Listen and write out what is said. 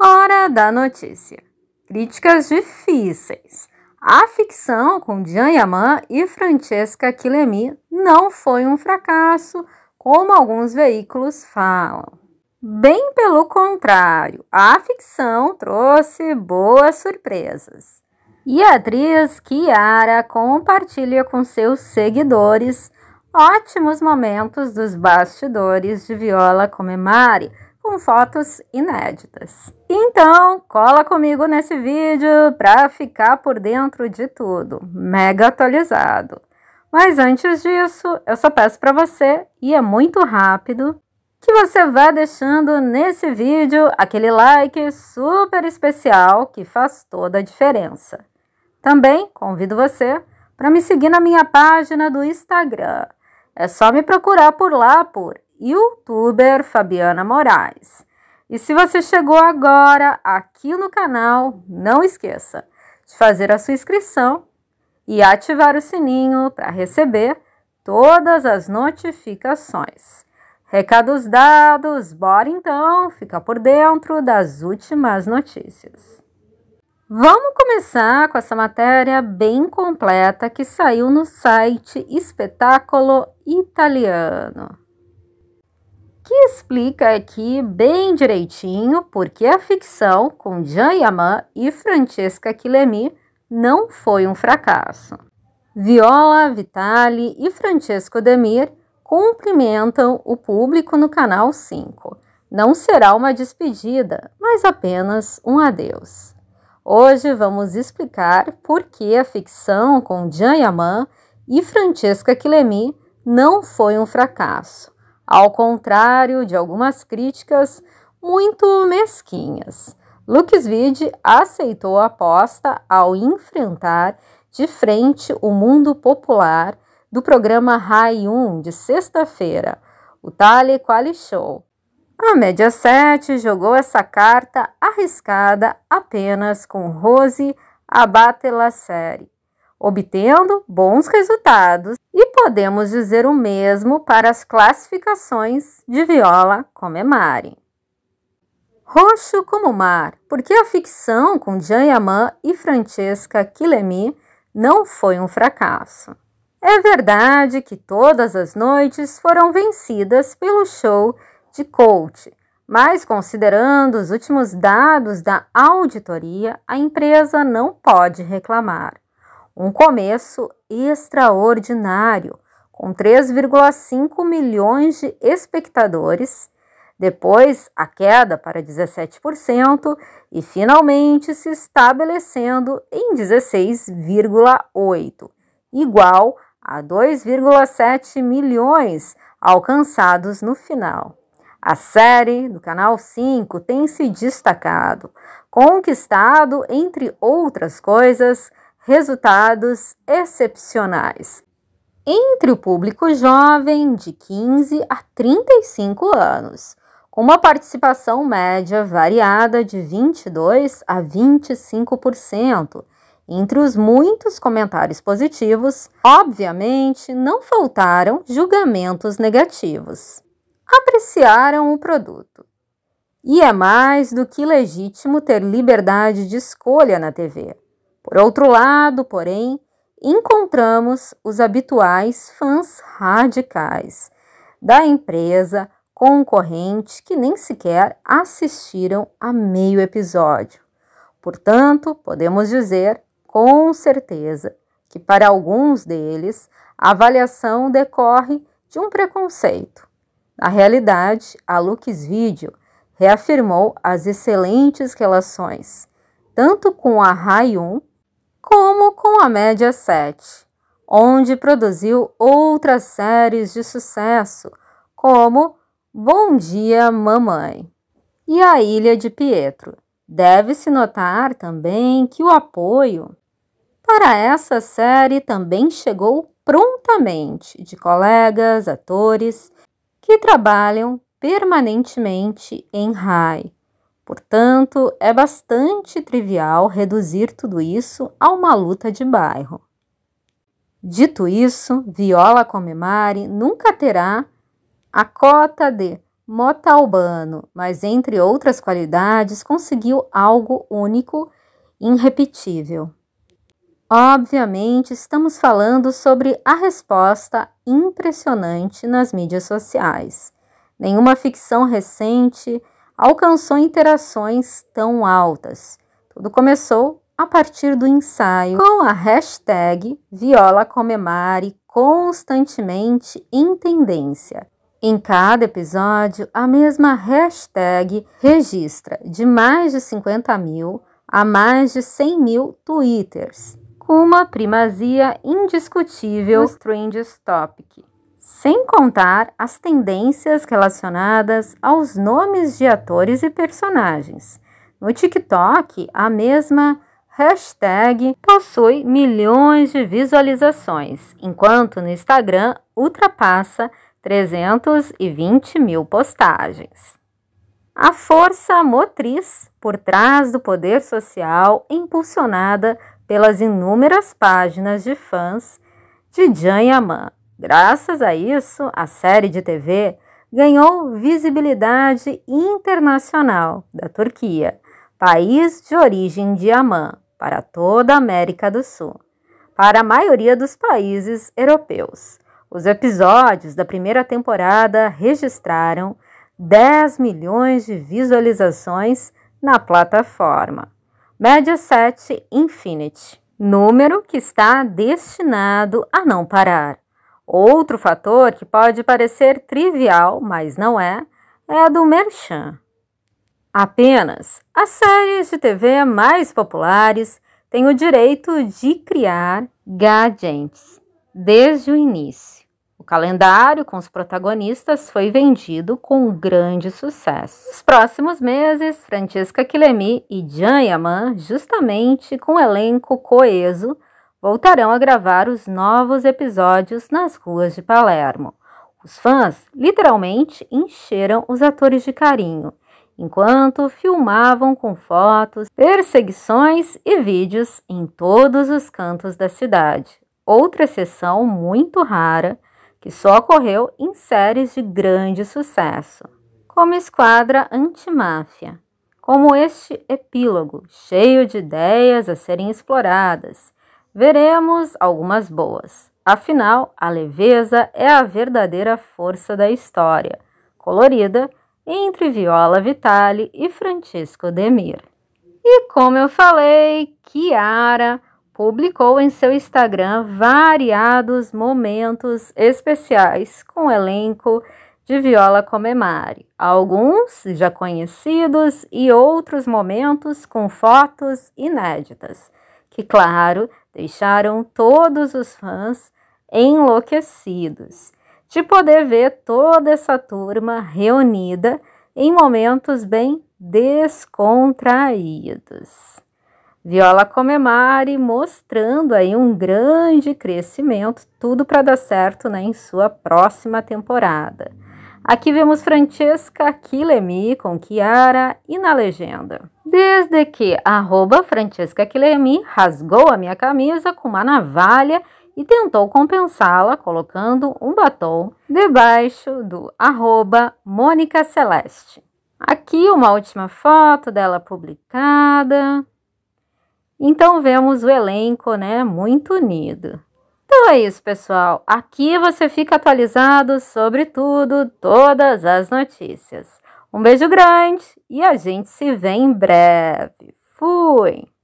Hora da notícia. Críticas difíceis. A ficção com Jean Yaman e Francesca Quilemi não foi um fracasso, como alguns veículos falam. Bem pelo contrário, a ficção trouxe boas surpresas. E a atriz Kiara compartilha com seus seguidores ótimos momentos dos bastidores de Viola Comemari, com fotos inéditas. Então, cola comigo nesse vídeo para ficar por dentro de tudo, mega atualizado. Mas antes disso, eu só peço para você, e é muito rápido, que você vá deixando nesse vídeo aquele like super especial que faz toda a diferença. Também convido você para me seguir na minha página do Instagram. É só me procurar por lá por youtuber Fabiana Moraes. E se você chegou agora aqui no canal, não esqueça de fazer a sua inscrição e ativar o sininho para receber todas as notificações. Recados dados, bora então ficar por dentro das últimas notícias. Vamos começar com essa matéria bem completa que saiu no site Espetáculo Italiano que explica aqui bem direitinho por que a ficção com Jean Yaman e Francesca Quilemi não foi um fracasso. Viola, Vitali e Francesco Demir cumprimentam o público no canal 5. Não será uma despedida, mas apenas um adeus. Hoje vamos explicar por que a ficção com Jean Yaman e Francesca Quilemi não foi um fracasso ao contrário de algumas críticas muito mesquinhas. Luxvid aceitou a aposta ao enfrentar de frente o mundo popular do programa Rai 1 de sexta-feira, o Tale Quali Show. A Mediaset jogou essa carta arriscada apenas com Rose série obtendo bons resultados, e podemos dizer o mesmo para as classificações de viola comemare. Roxo como mar, porque a ficção com Jean Yaman e Francesca Quilemi não foi um fracasso. É verdade que todas as noites foram vencidas pelo show de Colt, mas considerando os últimos dados da auditoria, a empresa não pode reclamar. Um começo extraordinário, com 3,5 milhões de espectadores, depois a queda para 17% e finalmente se estabelecendo em 16,8, igual a 2,7 milhões alcançados no final. A série do Canal 5 tem se destacado, conquistado, entre outras coisas, resultados excepcionais. Entre o público jovem de 15 a 35 anos, com uma participação média variada de 22 a 25%. Entre os muitos comentários positivos, obviamente não faltaram julgamentos negativos. Apreciaram o produto. E é mais do que legítimo ter liberdade de escolha na TV. Por outro lado, porém, encontramos os habituais fãs radicais da empresa concorrente que nem sequer assistiram a meio episódio. Portanto, podemos dizer com certeza que para alguns deles a avaliação decorre de um preconceito. Na realidade, a Lux Video reafirmou as excelentes relações tanto com a Rayun como com a Média 7, onde produziu outras séries de sucesso, como Bom Dia Mamãe e A Ilha de Pietro. Deve-se notar também que o apoio para essa série também chegou prontamente de colegas, atores que trabalham permanentemente em RAI Portanto, é bastante trivial reduzir tudo isso a uma luta de bairro. Dito isso, Viola Comemari nunca terá a cota de mota urbano, mas entre outras qualidades conseguiu algo único e irrepetível. Obviamente, estamos falando sobre a resposta impressionante nas mídias sociais. Nenhuma ficção recente alcançou interações tão altas. Tudo começou a partir do ensaio com a hashtag Viola Comemare constantemente em tendência. Em cada episódio, a mesma hashtag registra de mais de 50 mil a mais de 100 mil twitters, com uma primazia indiscutível nos trends topic sem contar as tendências relacionadas aos nomes de atores e personagens. No TikTok, a mesma hashtag possui milhões de visualizações, enquanto no Instagram ultrapassa 320 mil postagens. A força motriz por trás do poder social impulsionada pelas inúmeras páginas de fãs de Jan Yaman Graças a isso, a série de TV ganhou visibilidade internacional da Turquia, país de origem de Amã, para toda a América do Sul, para a maioria dos países europeus. Os episódios da primeira temporada registraram 10 milhões de visualizações na plataforma Mediaset Infinity, número que está destinado a não parar. Outro fator que pode parecer trivial, mas não é, é a do merchan. Apenas as séries de TV mais populares têm o direito de criar gadgets desde o início. O calendário com os protagonistas foi vendido com grande sucesso. Nos próximos meses, Francesca Quilemi e Jan Yaman, justamente com um elenco coeso, voltarão a gravar os novos episódios nas ruas de Palermo. Os fãs literalmente encheram os atores de carinho, enquanto filmavam com fotos, perseguições e vídeos em todos os cantos da cidade. Outra sessão muito rara que só ocorreu em séries de grande sucesso, como Esquadra Antimáfia, como este epílogo cheio de ideias a serem exploradas veremos algumas boas. Afinal, a leveza é a verdadeira força da história, colorida entre Viola Vitale e Francisco Demir. E como eu falei, Kiara publicou em seu Instagram variados momentos especiais com o elenco de Viola Comemari, alguns já conhecidos e outros momentos com fotos inéditas, que, claro, deixaram todos os fãs enlouquecidos de poder ver toda essa turma reunida em momentos bem descontraídos. Viola Comemari mostrando aí um grande crescimento, tudo para dar certo né, em sua próxima temporada. Aqui vemos Francesca Quilemi com Chiara e na legenda. Desde que arroba Francesca Quilemi rasgou a minha camisa com uma navalha e tentou compensá-la colocando um batom debaixo do arroba Mônica Celeste. Aqui uma última foto dela publicada. Então vemos o elenco, né, muito unido. Então é isso, pessoal. Aqui você fica atualizado sobre tudo, todas as notícias. Um beijo grande e a gente se vê em breve. Fui!